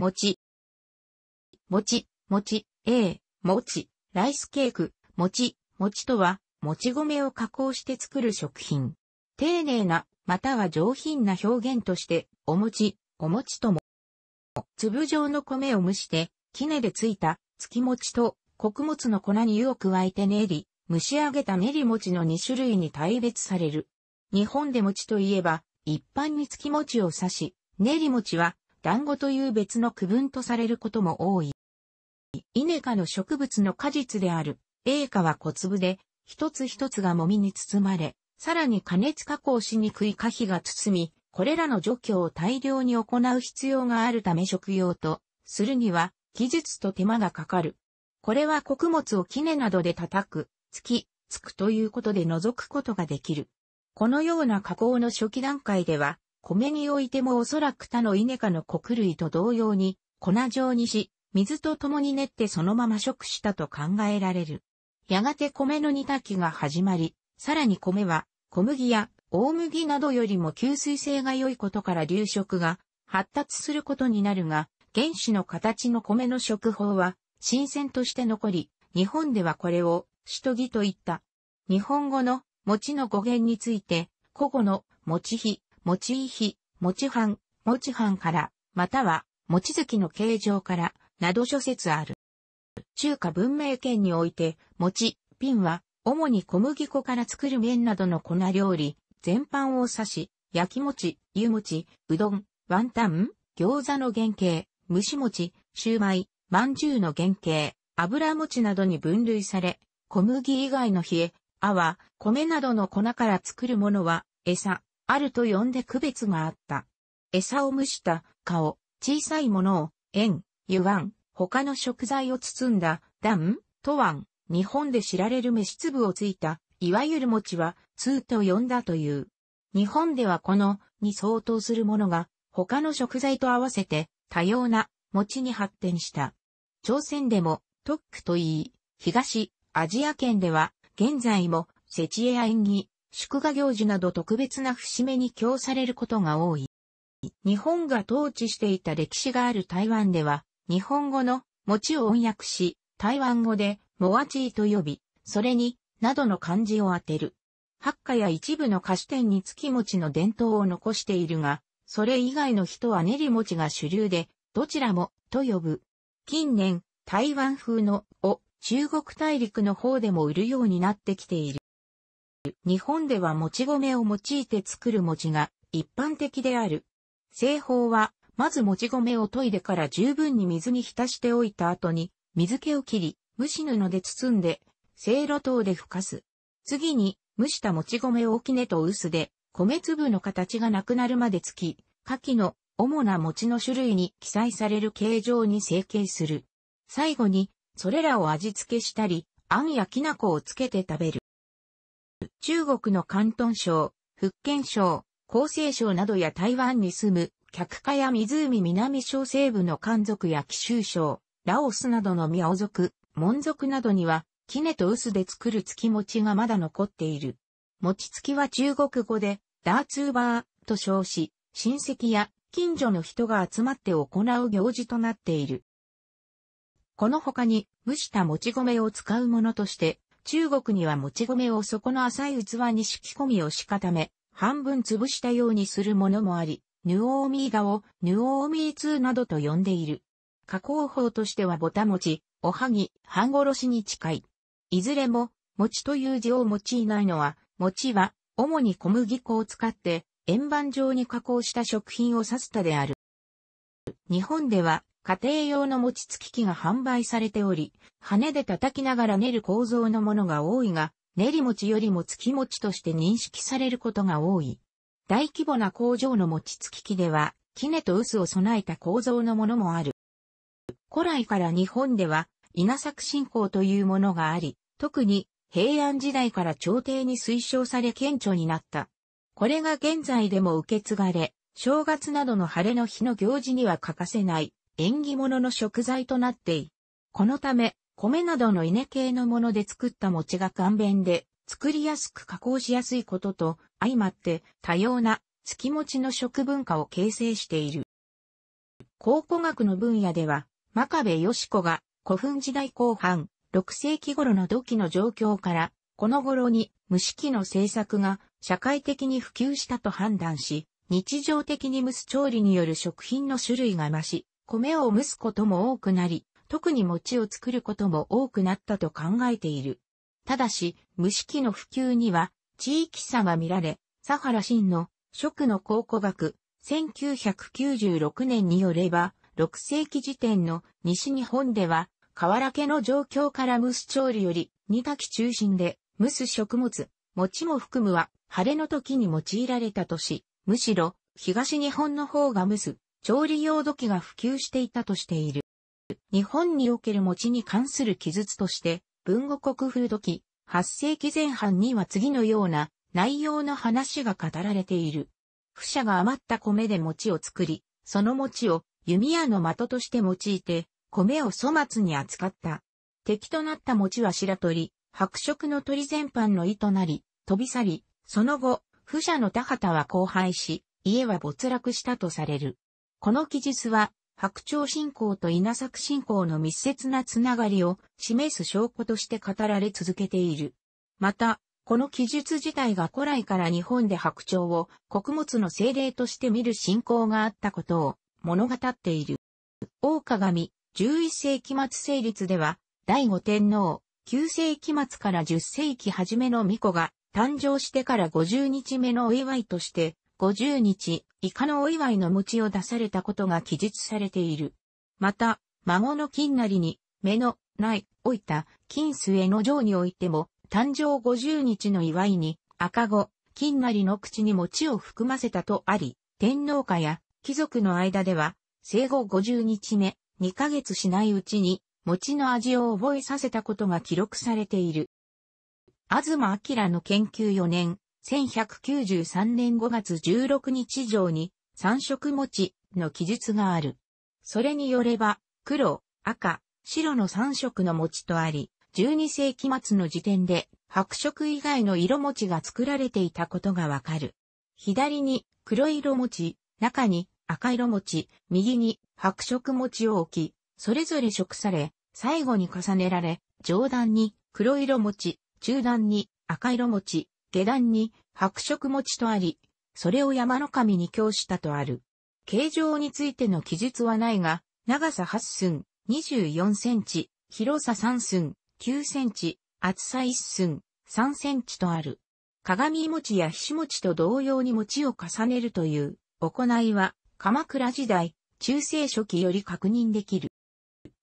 もち。もち、もち、A、もち、ライスケーク、もち、もちとは、もち米を加工して作る食品。丁寧な、または上品な表現として、お餅、お餅とも。粒状の米を蒸して、絹でついた、月餅と、穀物の粉に湯を加えて練り、蒸し上げた練り餅の2種類に大別される。日本で餅といえば、一般に月餅を刺し、練り餅は団子という別の区分とされることも多い。イネ科の植物の果実である、栄花は小粒で、一つ一つがもみに包まれ、さらに加熱加工しにくい可否が包み、これらの除去を大量に行う必要があるため食用と、するには、技術と手間がかかる。これは穀物を杵などで叩く、突き、つくということで除くことができる。このような加工の初期段階では、米においてもおそらく他の稲科の穀類と同様に粉状にし、水と共に練ってそのまま食したと考えられる。やがて米の煮炊きが始まり、さらに米は小麦や大麦などよりも吸水性が良いことから流食が発達することになるが、原始の形の米の食法は新鮮として残り、日本ではこれをしとぎと言った。日本語の餅の語源について、古語の餅ひ持ちいひ、持ち藩、持ち藩から、または、持ち月の形状から、など諸説ある。中華文明圏において、餅、ピンは、主に小麦粉から作る麺などの粉料理、全般を指し、焼き餅、湯餅、うどん、ワンタン、餃子の原型、蒸し餅、シューマイ、まんじゅうの原型、油餅などに分類され、小麦以外の冷え、泡、米などの粉から作るものは、餌、あると呼んで区別があった。餌を蒸した顔、小さいものを、円、湯湾、他の食材を包んだ、ダとトん、日本で知られる飯粒をついた、いわゆる餅は、通と呼んだという。日本ではこの、に相当するものが、他の食材と合わせて、多様な、餅に発展した。朝鮮でも、特区といい、東、アジア圏では、現在も、セチエア縁祝賀行事など特別な節目に供されることが多い。日本が統治していた歴史がある台湾では、日本語の餅を音訳し、台湾語で、モアチーと呼び、それに、などの漢字を当てる。発火や一部の菓子店に月餅の伝統を残しているが、それ以外の人は練り餅が主流で、どちらも、と呼ぶ。近年、台湾風の、を、中国大陸の方でも売るようになってきている。日本ではもち米を用いて作る餅が一般的である。製法は、まずもち米を研いでから十分に水に浸しておいた後に、水気を切り、蒸し布で包んで、せいろ等でふかす。次に、蒸したもち米をねと薄で、米粒の形がなくなるまでつき、下記の主な餅の種類に記載される形状に成形する。最後に、それらを味付けしたり、あんやきな粉をつけて食べる。中国の広東省、福建省、江西省などや台湾に住む、客家や湖南省西部の漢族や貴州省、ラオスなどのミャオ族、モン族などには、キネとウスで作る月餅がまだ残っている。餅つきは中国語で、ダーツーバーと称し、親戚や近所の人が集まって行う行事となっている。この他に蒸したもち米を使うものとして、中国にはもち米を底の浅い器に敷き込みをし固め、半分潰したようにするものもあり、ヌオーミーガをヌオーミーツーなどと呼んでいる。加工法としてはボタ餅、おはぎ、半殺しに近い。いずれも、餅という字を用いないのは、餅は、主に小麦粉を使って、円盤状に加工した食品を指すたである。日本では、家庭用の餅つき機が販売されており、羽で叩きながら練る構造のものが多いが、練り餅よりもつき餅として認識されることが多い。大規模な工場の餅つき機では、杵と臼を備えた構造のものもある。古来から日本では、稲作信仰というものがあり、特に平安時代から朝廷に推奨され顕著になった。これが現在でも受け継がれ、正月などの晴れの日の行事には欠かせない縁起物の食材となってい。このため、米などの稲系のもので作った餅が簡便で、作りやすく加工しやすいことと、相まって多様な月餅の食文化を形成している。考古学の分野では、真壁義子が古墳時代後半、6世紀頃の土器の状況から、この頃に蒸し器の製作が社会的に普及したと判断し、日常的に蒸す調理による食品の種類が増し、米を蒸すことも多くなり、特に餅を作ることも多くなったと考えている。ただし、蒸し器の普及には地域差が見られ、佐原新の食の考古学、1996年によれば、6世紀時点の西日本では、河原家の状況から蒸す調理より、煮炊き中心で、蒸す食物、餅も含むは、晴れの時に用いられたとし、むしろ、東日本の方が蒸す、調理用土器が普及していたとしている。日本における餅に関する記述として、文語国風土器、8世紀前半には次のような内容の話が語られている。不者が余った米で餅を作り、その餅を弓矢の的として用いて、米を粗末に扱った。敵となった餅は白鳥、白色の鳥全般の意となり、飛び去り、その後、不者の田畑は荒廃し、家は没落したとされる。この記述は、白鳥信仰と稲作信仰の密接なつながりを示す証拠として語られ続けている。また、この記述自体が古来から日本で白鳥を穀物の精霊として見る信仰があったことを物語っている。大鏡、11世紀末成立では、第五天皇、9世紀末から10世紀初めの巫女が誕生してから50日目のお祝いとして、50日イカのお祝いの餅を出されたことが記述されている。また、孫の金なりに、目のない老いた金末の城においても、誕生50日の祝いに、赤子、金なりの口に餅を含ませたとあり、天皇家や貴族の間では、生後50日目、2ヶ月しないうちに、餅の味を覚えさせたことが記録されている。東明の研究4年、1193年5月16日上に三色餅の記述がある。それによれば、黒、赤、白の三色の餅とあり、12世紀末の時点で白色以外の色餅が作られていたことがわかる。左に黒色餅、中に赤色餅、右に白色餅を置き、それぞれ食され、最後に重ねられ、上段に黒色餅、中段に赤色餅、下段に白色持ちとあり、それを山の神に供したとある。形状についての記述はないが、長さ8寸、24センチ、広さ3寸、9センチ、厚さ1寸、3センチとある。鏡餅や菱餅と同様に餅を重ねるという行いは、鎌倉時代、中世初期より確認できる。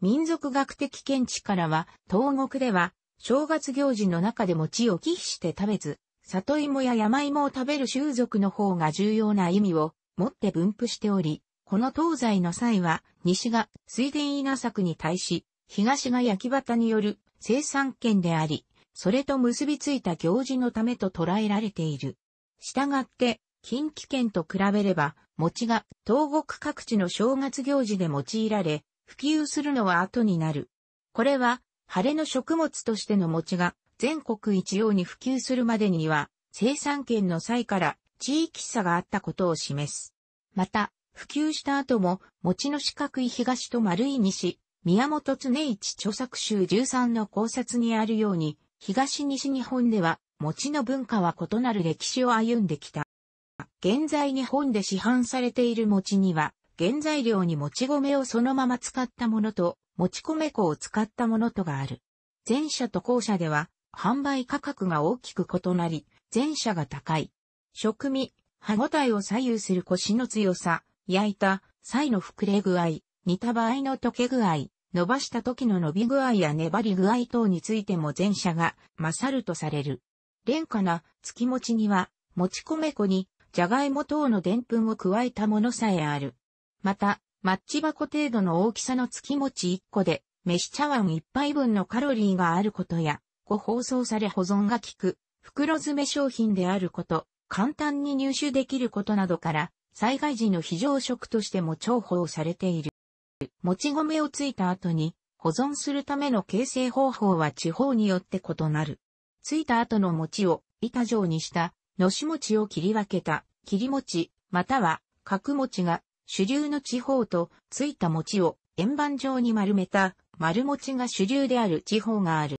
民族学的見地からは、東国では、正月行事の中で餅を寄付して食べず、里芋や山芋を食べる習俗の方が重要な意味を持って分布しており、この東西の際は、西が水田稲作に対し、東が焼き畑による生産権であり、それと結びついた行事のためと捉えられている。したがって、近畿圏と比べれば、餅が東国各地の正月行事で用いられ、普及するのは後になる。これは、晴れの食物としての餅が全国一様に普及するまでには、生産権の際から地域差があったことを示す。また、普及した後も、餅の四角い東と丸い西、宮本常一著作集13の考察にあるように、東西日本では、餅の文化は異なる歴史を歩んできた。現在日本で市販されている餅には、原材料にもち米をそのまま使ったものと、もち米粉を使ったものとがある。前者と後者では、販売価格が大きく異なり、前者が高い。食味、歯ごたえを左右する腰の強さ、焼いた際の膨れ具合、煮た場合の溶け具合、伸ばした時の伸び具合や粘り具合等についても前者が勝るとされる。廉価な月餅には、もち米粉に、じゃがいも等のでんぷんを加えたものさえある。また、マッチ箱程度の大きさの月餅1個で、飯茶碗1杯分のカロリーがあることや、ご包装され保存が効く、袋詰め商品であること、簡単に入手できることなどから、災害時の非常食としても重宝されている。もち米をついた後に、保存するための形成方法は地方によって異なる。ついた後の餅を板状にした、のし餅を切り分けた、切り餅、または角餅が主流の地方と、ついた餅を円盤状に丸めた丸餅が主流である地方がある。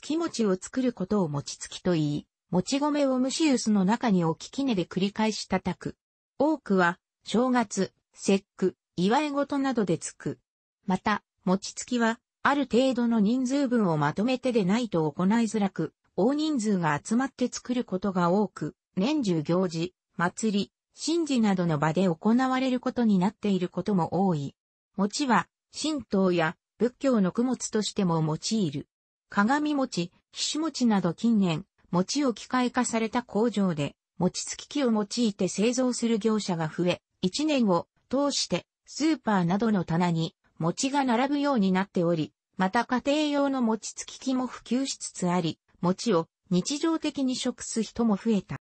月餅を作ることを餅つきと言い、もち米を蒸し薄の中に置ききで繰り返し叩く。多くは、正月、節句、祝い事などでつく。また、餅つきは、ある程度の人数分をまとめてでないと行いづらく、大人数が集まって作ることが多く、年中行事、祭り、神事などの場で行われることになっていることも多い。餅は、神道や仏教の供物としても用いる。鏡餅、皮種餅など近年、餅を機械化された工場で、餅つき機を用いて製造する業者が増え、一年を通してスーパーなどの棚に餅が並ぶようになっており、また家庭用の餅つき機も普及しつつあり、餅を日常的に食す人も増えた。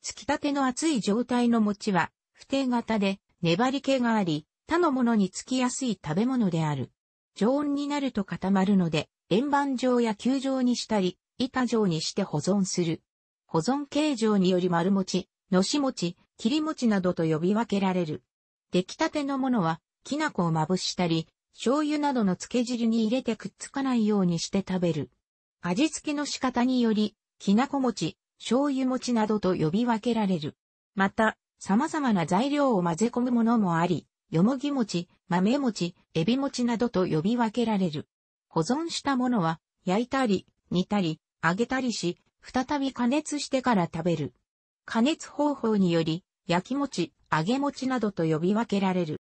つきたての熱い状態の餅は、不定型で粘り気があり、他のものにつきやすい食べ物である。常温になると固まるので、円盤状や球状にしたり、板状にして保存する。保存形状により丸餅、のし餅、切り餅などと呼び分けられる。出来たてのものは、きな粉をまぶしたり、醤油などの漬け汁に入れてくっつかないようにして食べる。味付けの仕方により、きなこ餅、醤油餅などと呼び分けられる。また、様々な材料を混ぜ込むものもあり、よもぎ餅、豆餅、エビ餅などと呼び分けられる。保存したものは、焼いたり、煮たり、揚げたりし、再び加熱してから食べる。加熱方法により、焼き餅、揚げ餅などと呼び分けられる。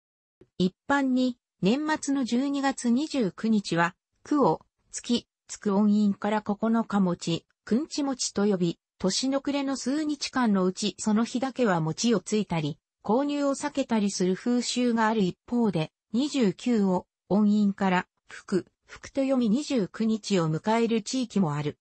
一般に、年末の12月29日は、句を、月、月音韻から9日餅、くんち餅と呼び、年の暮れの数日間のうちその日だけは餅をついたり、購入を避けたりする風習がある一方で、29を音韻から、福、福と読み29日を迎える地域もある。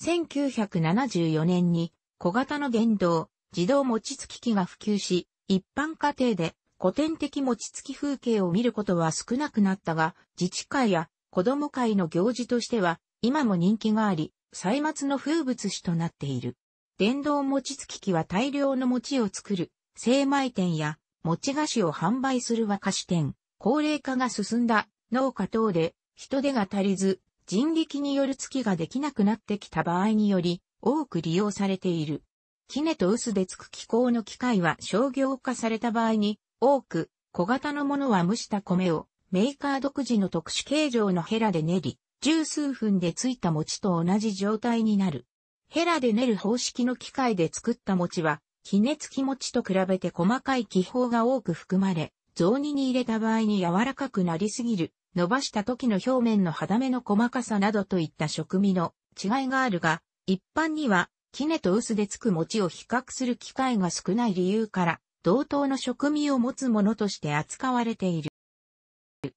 1974年に小型の電動、自動餅つき機が普及し、一般家庭で古典的餅つき風景を見ることは少なくなったが、自治会や子供会の行事としては今も人気があり、歳末の風物詩となっている。電動餅つき機は大量の餅を作る、精米店や餅菓子を販売する和菓子店、高齢化が進んだ農家等で人手が足りず、人力による月ができなくなってきた場合により、多く利用されている。キネと薄でつく気候の機械は商業化された場合に、多く、小型のものは蒸した米を、メーカー独自の特殊形状のヘラで練り、十数分でついた餅と同じ状態になる。ヘラで練る方式の機械で作った餅は、気付き餅と比べて細かい気泡が多く含まれ、雑煮に入れた場合に柔らかくなりすぎる伸ばした時の表面の肌目の細かさなどといった食味の違いがあるが、一般には、キネと薄でつく餅を比較する機会が少ない理由から、同等の食味を持つものとして扱われている。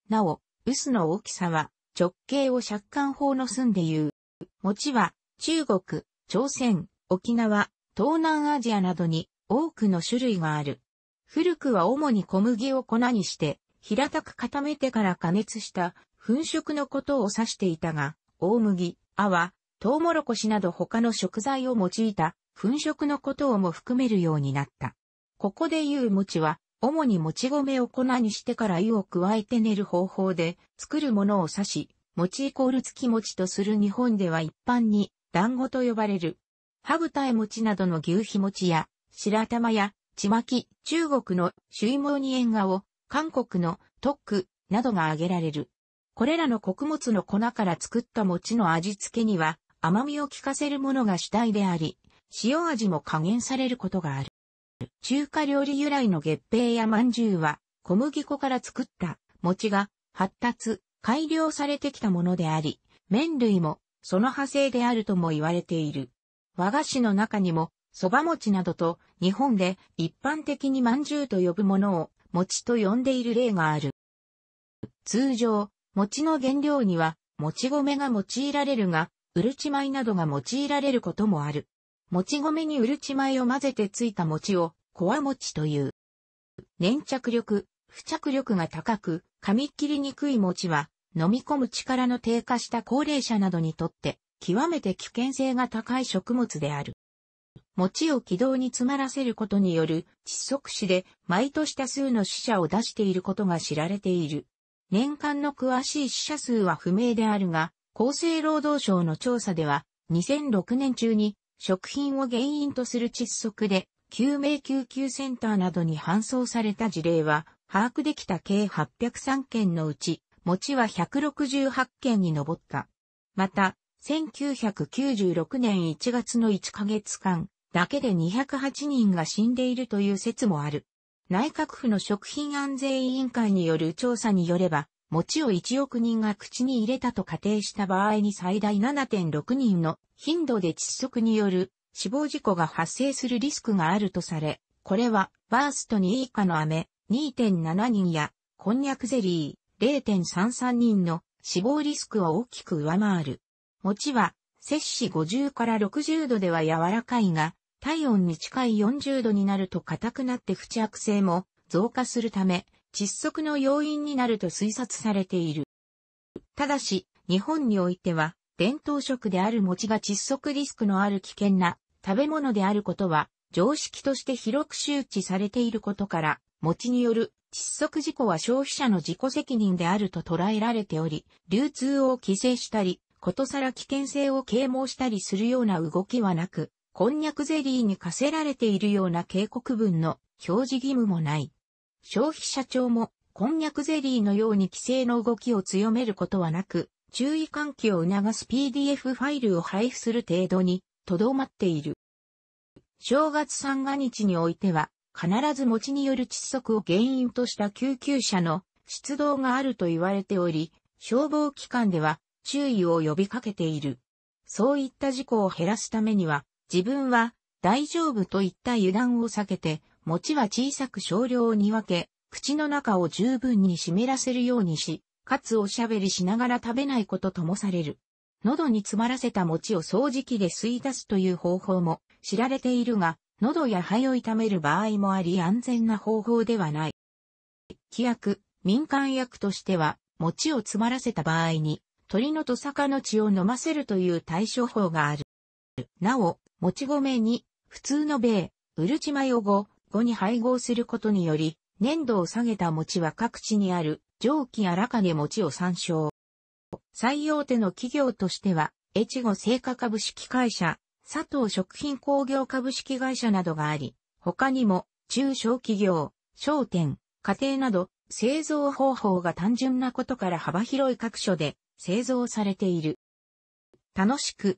なお、薄の大きさは、直径を借貫法の寸で言う。餅は、中国、朝鮮、沖縄、東南アジアなどに多くの種類がある。古くは主に小麦を粉にして、平たく固めてから加熱した粉食のことを指していたが、大麦、泡、トウモロコシなど他の食材を用いた粉食のことをも含めるようになった。ここで言う餅は、主にもち米を粉にしてから湯を加えて練る方法で作るものを指し、餅イコール月餅とする日本では一般に団子と呼ばれる。歯豚え餅などの牛皮餅や白玉やちまき、中国の朱芋に縁画を韓国の特区などが挙げられる。これらの穀物の粉から作った餅の味付けには甘みを効かせるものが主体であり、塩味も加減されることがある。中華料理由来の月餅や饅頭は小麦粉から作った餅が発達、改良されてきたものであり、麺類もその派生であるとも言われている。和菓子の中にも、蕎麦餅などと日本で一般的に饅頭と呼ぶものを餅と呼んでいる例がある。通常、餅の原料には、もち米が用いられるが、うるち米などが用いられることもある。もち米にうるち米を混ぜてついた餅を、こわ餅という。粘着力、付着力が高く、噛み切りにくい餅は、飲み込む力の低下した高齢者などにとって、極めて危険性が高い食物である。餅を軌道に詰まらせることによる窒息死で毎年多数の死者を出していることが知られている。年間の詳しい死者数は不明であるが、厚生労働省の調査では、2006年中に食品を原因とする窒息で、救命救急センターなどに搬送された事例は、把握できた計803件のうち、餅は168件に上った。また、1996年1月の1ヶ月間、だけで208人が死んでいるという説もある。内閣府の食品安全委員会による調査によれば、餅を1億人が口に入れたと仮定した場合に最大7.6人の頻度で窒息による死亡事故が発生するリスクがあるとされ、これはバースト2以下の飴2.7人やこんにゃくゼリー0.33人の死亡リスクを大きく上回る。餅は摂氏50から60度では柔らかいが、体温に近い40度になると硬くなって不着性も増加するため、窒息の要因になると推察されている。ただし、日本においては、伝統食である餅が窒息リスクのある危険な食べ物であることは、常識として広く周知されていることから、餅による窒息事故は消費者の自己責任であると捉えられており、流通を規制したり、ことさら危険性を啓蒙したりするような動きはなく、こんにゃくゼリーに課せられているような警告文の表示義務もない。消費者庁も、こんにゃくゼリーのように規制の動きを強めることはなく、注意喚起を促す PDF ファイルを配布する程度に、とどまっている。正月三が日においては、必ず餅による窒息を原因とした救急車の出動があると言われており、消防機関では注意を呼びかけている。そういった事故を減らすためには、自分は大丈夫といった油断を避けて、餅は小さく少量に分け、口の中を十分に湿らせるようにし、かつおしゃべりしながら食べないことともされる。喉に詰まらせた餅を掃除機で吸い出すという方法も知られているが、喉や肺を痛める場合もあり安全な方法ではない。規約、民間薬としては、餅を詰まらせた場合に、鳥のと坂の血を飲ませるという対処法がある。なお、もち米に、普通の米、ウルチマヨ語、後に配合することにより、粘度を下げた餅は各地にある、蒸気あらかね餅を参照。最大手の企業としては、越後製菓株式会社、佐藤食品工業株式会社などがあり、他にも、中小企業、商店、家庭など、製造方法が単純なことから幅広い各所で製造されている。楽しく、